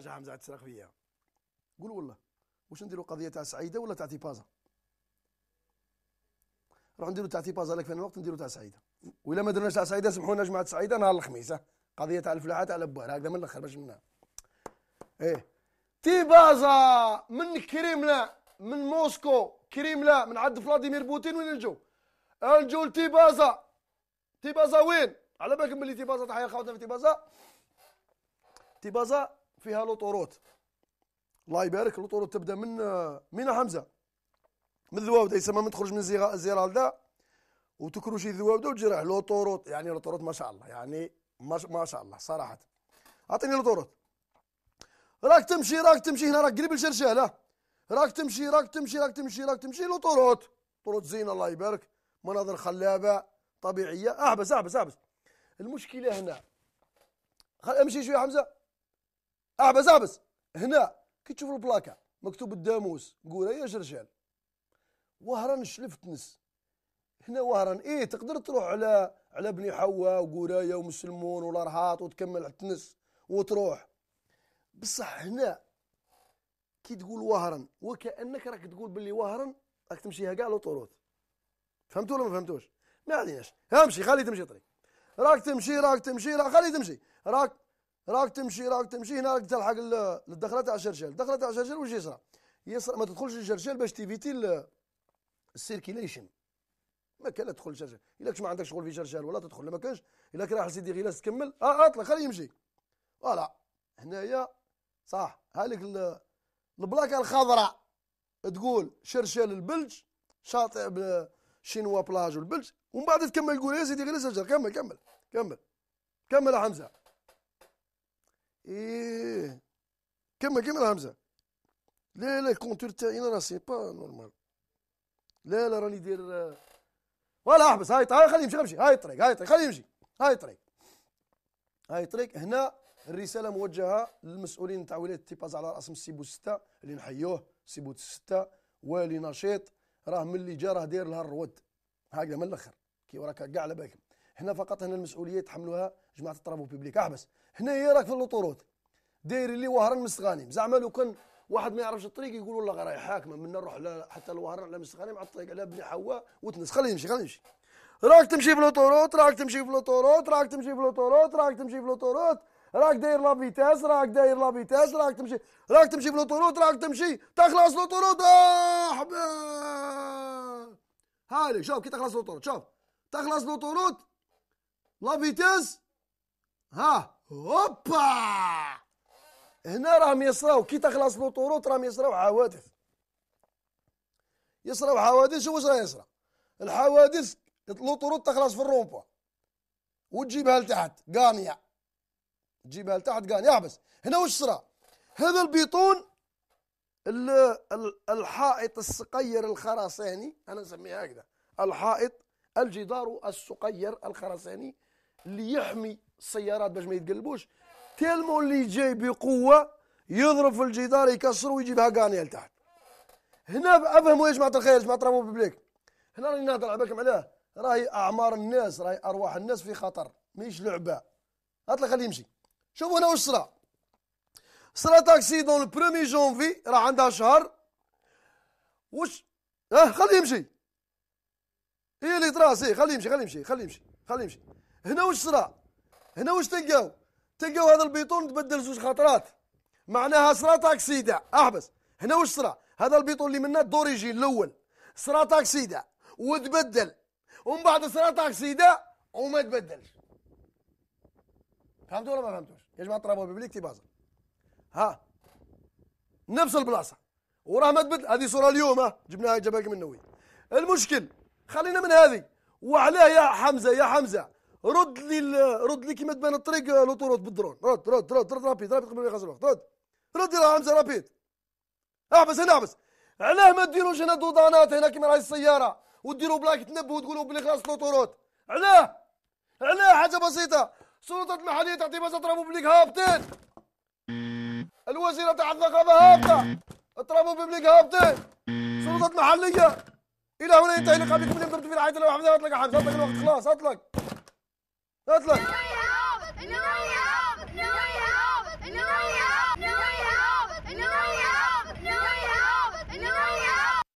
حاجه حمزه تسرق فيها قول والله واش نديروا قضيه تاع سعيده ولا تاع تيبازا نروح نديروا تاع تيبازا لك في الوقت نديروا تاع سعيده ولا ما درناش تاع سعيده سمحوا لنا جماعه سعيده نهار الخميس قضيه تاع الفلاحه تاع البوار هكذا من الاخر باش منها ايه تيبازا من كريملا من موسكو كريملا من عند فلاديمير بوتين وين نجو نجو لتيبازا تيبازا وين على بالكم بلي تيبازا تحيا خوتنا في تيبازا تيبازا فيها لوطوروت الله يبارك لوطوروت تبدا من من حمزه من الذواوده يسمى من تخرج من زيرالدا وتكروشي الذواوده وتجرح لوطوروت يعني لوطوروت ما شاء الله يعني ما شاء الله صراحه اعطيني لوطوروت راك تمشي راك تمشي هنا راك قريب لشرشاله راك تمشي راك تمشي راك تمشي راك تمشي لوطوروت طوروت زينه الله يبارك مناظر خلابه طبيعيه احبس احبس احبس المشكله هنا خل امشي شويه حمزه اعبس اعبس هنا كي تشوف البلاكا مكتوب الداموس قول يا جرجال وهران شلفت نس هنا وهران ايه تقدر تروح على على بني حواء وقورايا ومسلمون والارهاط وتكمل حتى تنس وتروح بصح هنا كي تقول وهران وكانك راك تقول باللي وهران راك تمشيها كاع لوطوروت فهمتوا ولا ما فهمتوش ما عليناش امشي خلي تمشي طريق راك تمشي راك تمشي راك خلي تمشي راك راك تمشي راك تمشي هنا راك تلحق الدخله تاع الشرشال الدخله تاع الشرشال واش يصرى يصرى ما تدخلش الشرشال باش تيفيتي السيركيليشن ما كان لا تدخل الشرشال الا ما عندكش شغل في شرشال ولا تدخل ما كانش الا راح سيدي غلاس تكمل اه اطلع خليه يمشي فوالا هنايا صح هالك البلاكه الخضراء تقول شرشال البلج شاطئ شينوا بلاج والبلج ومن بعد تكمل تقول يا سيدي غير كمل كمل كمل كمل يا حمزه ايه كمل كمل همزه لا لا الكونتور تاعي انا سي با نورمال لا لا راني داير ولا احبس هاي طريق خليه يمشي خليه يمشي هاي الطريق هاي الطريق خليه يمشي هاي الطريق هاي الطريق هنا الرساله موجهه للمسؤولين تاع ولايه تيباز على راسهم السي ستة اللي نحيوه سي ستة والي نشيط راه من اللي جا راه داير لها الرواد هكذا من الاخر كي وراك كاع على بالكم هنا فقط هنا المسؤوليه يتحملوها جماعه الترافو بيبليك احبس آه هنا راك في الاوتوروت داير اللي وهران مستغانم زعما لو كان واحد ما يعرفش الطريق يقول والله غير حاكمه من نروح لا حتى الوهران على مستغانم على الطريق على بني حواء وتنس خليه يمشي خليه يمشي راك تمشي في الاوتوروت راك تمشي في الاوتوروت راك تمشي في الاوتوروت راك تمشي في الاوتوروت راك داير لابيتاس راك داير لابيتاس راك تمشي راك تمشي في الاوتوروت راك تمشي تخلص الاوتوروت احبس آه، هالك شوف كي تخلص الاوتوروت شوف تخلص الاوتوروت لا فيتيز ها هوبا هنا راهم يصراو كي تخلص لوطوروط راهم يصراو حوادث يصراو حوادث واش راه يصرا الحوادث لوطوروط تخلص في الرومبوا وتجيبها لتحت قانية تجيبها لتحت قانية احبس هنا واش صرا هذا البيطون الحائط الصقير الخرساني انا نسميه هكذا الحائط الجدار الصقير الخرساني اللي يحمي السيارات باش ما يتقلبوش تيلمو اللي جاي بقوه يضرب في الجدار يكسر ويجيبها قانيه لتحت هنا افهموا يا جماعه الخير جماعه رابو ببليك هنا راني نهضر على بالكم علاه راهي اعمار الناس راهي ارواح الناس في خطر ماهيش لعبه هات خليه يمشي شوفوا هنا واش صرا صرا تاكسي دون البرومي جونفي راه عندها شهر واش اه خليه يمشي ايه اللي طراس ايه خليه يمشي خليه يمشي خليه يمشي خليه يمشي هنا واش صرا هنا واش تلقاو تلقاو هذا البيطون تبدل زوج خطرات معناها صرا تاكسيدا احبس آه، هنا واش صرا هذا البيطون اللي منا دوريجي الاول صرا تاكسيدا وتبدل ومن بعد صرا تاكسيدا وما تبدلش فهمتوا ولا ما فهمتوش يا جماعه طرابو بيبليك تي بازل ها نفس البلاصه وراه ما تبدل هذه صوره اليوم ها جبناها جابها من النووي المشكل خلينا من هذه وعلاه يا حمزه يا حمزه رد لي رد لي كيما تبان الطريق لوطوروت بالدرون رد رد رد رد رابيد رابيد قبل ما يخسر الوقت رد رد يا حمزه رابيد احبس هنا احبس علاه ما ديروش هنا دودانات هنا كيما راهي السياره وديروا بلاك تنبه وتقولوا بلي خلاص لوطوروت علاه علاه حاجه بسيطه السلطات المحليه تعطي مساطره بليك هابطين الوزيره تاع النقابه هابطه اضربوا بليك هابطين سلطات محليه الى هنا ينتهي لقاء بكم اليوم في العائله وحفظها اطلق حمزه اطلق الوقت خلاص اطلق Let's look.